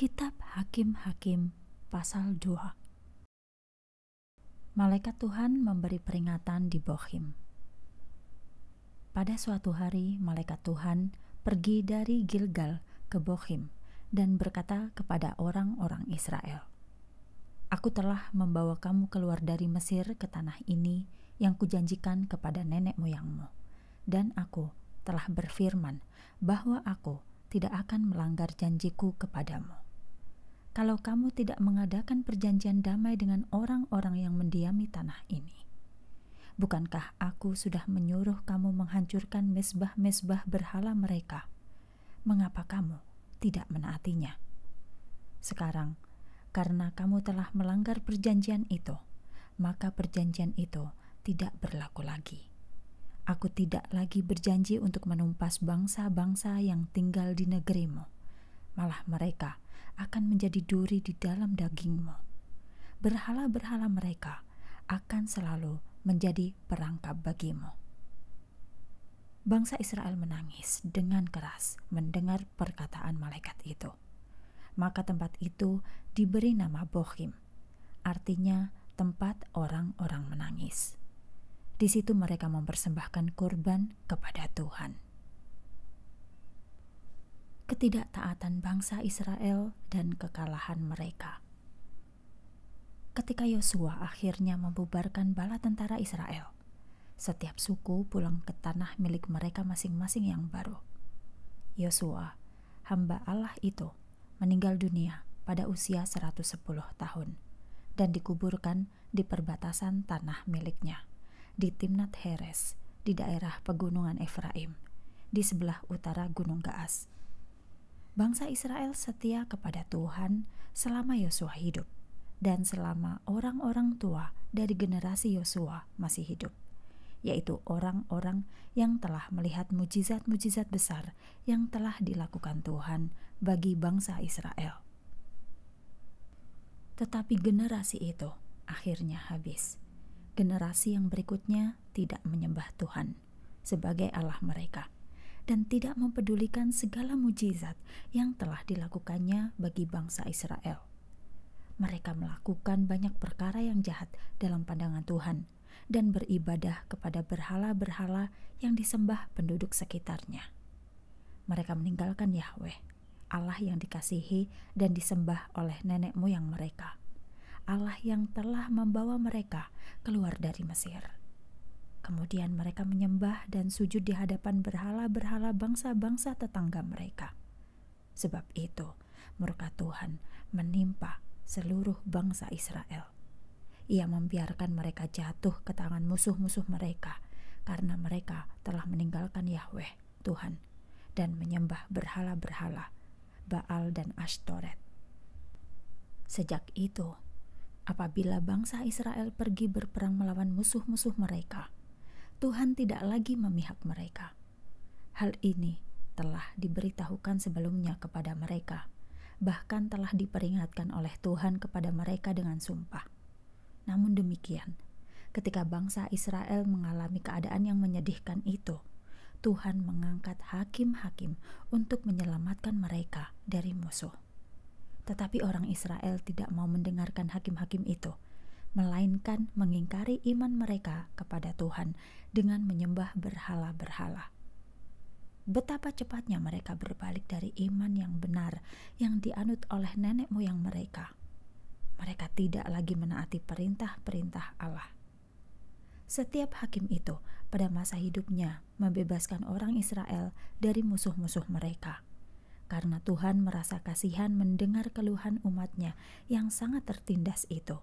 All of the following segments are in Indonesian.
Kitab Hakim-Hakim pasal 2 Malaikat Tuhan memberi peringatan di bohim Pada suatu hari, malaikat Tuhan pergi dari Gilgal ke bohim dan berkata kepada orang-orang Israel, Aku telah membawa kamu keluar dari Mesir ke tanah ini yang kujanjikan kepada nenek moyangmu, dan aku telah berfirman bahwa aku tidak akan melanggar janjiku kepadamu kalau kamu tidak mengadakan perjanjian damai dengan orang-orang yang mendiami tanah ini. Bukankah aku sudah menyuruh kamu menghancurkan mesbah-mesbah berhala mereka? Mengapa kamu tidak menaatinya? Sekarang, karena kamu telah melanggar perjanjian itu, maka perjanjian itu tidak berlaku lagi. Aku tidak lagi berjanji untuk menumpas bangsa-bangsa yang tinggal di negerimu, malah mereka akan menjadi duri di dalam dagingmu. Berhala-berhala mereka akan selalu menjadi perangkap bagimu. Bangsa Israel menangis dengan keras mendengar perkataan malaikat itu. Maka tempat itu diberi nama Bohim, artinya tempat orang-orang menangis. Di situ mereka mempersembahkan kurban kepada Tuhan ketidaktaatan bangsa Israel dan kekalahan mereka. Ketika Yosua akhirnya membubarkan bala tentara Israel, setiap suku pulang ke tanah milik mereka masing-masing yang baru. Yosua, hamba Allah itu, meninggal dunia pada usia 110 tahun dan dikuburkan di perbatasan tanah miliknya di Timnat Heres di daerah pegunungan Efraim di sebelah utara Gunung Gaas bangsa Israel setia kepada Tuhan selama Yosua hidup dan selama orang-orang tua dari generasi Yosua masih hidup, yaitu orang-orang yang telah melihat mujizat-mujizat besar yang telah dilakukan Tuhan bagi bangsa Israel. Tetapi generasi itu akhirnya habis. Generasi yang berikutnya tidak menyembah Tuhan sebagai Allah mereka dan tidak mempedulikan segala mujizat yang telah dilakukannya bagi bangsa Israel. Mereka melakukan banyak perkara yang jahat dalam pandangan Tuhan dan beribadah kepada berhala-berhala yang disembah penduduk sekitarnya. Mereka meninggalkan Yahweh, Allah yang dikasihi dan disembah oleh nenek moyang mereka, Allah yang telah membawa mereka keluar dari Mesir. Kemudian mereka menyembah dan sujud di hadapan berhala-berhala bangsa-bangsa tetangga mereka. Sebab itu, murka Tuhan menimpa seluruh bangsa Israel. Ia membiarkan mereka jatuh ke tangan musuh-musuh mereka karena mereka telah meninggalkan Yahweh, Tuhan, dan menyembah berhala-berhala, Baal dan Ashtoret. Sejak itu, apabila bangsa Israel pergi berperang melawan musuh-musuh mereka, Tuhan tidak lagi memihak mereka. Hal ini telah diberitahukan sebelumnya kepada mereka, bahkan telah diperingatkan oleh Tuhan kepada mereka dengan sumpah. Namun demikian, ketika bangsa Israel mengalami keadaan yang menyedihkan itu, Tuhan mengangkat hakim-hakim untuk menyelamatkan mereka dari musuh. Tetapi orang Israel tidak mau mendengarkan hakim-hakim itu melainkan mengingkari iman mereka kepada Tuhan dengan menyembah berhala-berhala. Betapa cepatnya mereka berbalik dari iman yang benar yang dianut oleh nenek moyang mereka. Mereka tidak lagi menaati perintah-perintah Allah. Setiap hakim itu pada masa hidupnya membebaskan orang Israel dari musuh-musuh mereka. Karena Tuhan merasa kasihan mendengar keluhan umatnya yang sangat tertindas itu.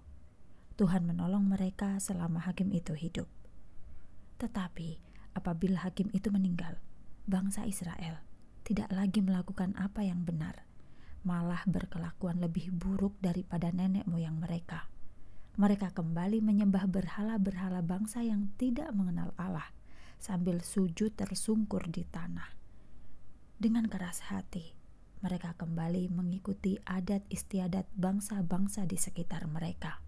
Tuhan menolong mereka selama hakim itu hidup. Tetapi apabila hakim itu meninggal, bangsa Israel tidak lagi melakukan apa yang benar, malah berkelakuan lebih buruk daripada nenek moyang mereka. Mereka kembali menyembah berhala-berhala bangsa yang tidak mengenal Allah, sambil sujud tersungkur di tanah. Dengan keras hati, mereka kembali mengikuti adat istiadat bangsa-bangsa di sekitar mereka.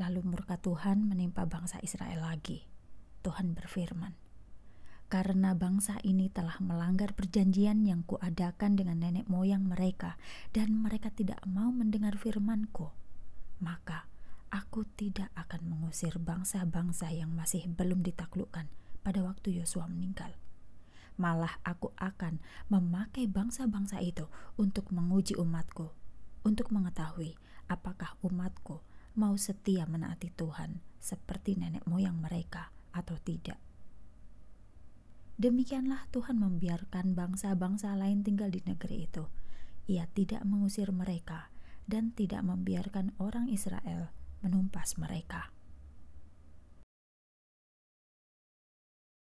Lalu murka Tuhan menimpa bangsa Israel lagi. Tuhan berfirman, "Karena bangsa ini telah melanggar perjanjian yang kuadakan dengan nenek moyang mereka, dan mereka tidak mau mendengar firman-Ku, maka Aku tidak akan mengusir bangsa-bangsa yang masih belum ditaklukkan pada waktu Yosua meninggal." Malah, aku akan memakai bangsa-bangsa itu untuk menguji umatku, untuk mengetahui apakah umatku mau setia menaati Tuhan seperti nenek moyang mereka atau tidak. Demikianlah Tuhan membiarkan bangsa-bangsa lain tinggal di negeri itu. Ia tidak mengusir mereka dan tidak membiarkan orang Israel menumpas mereka.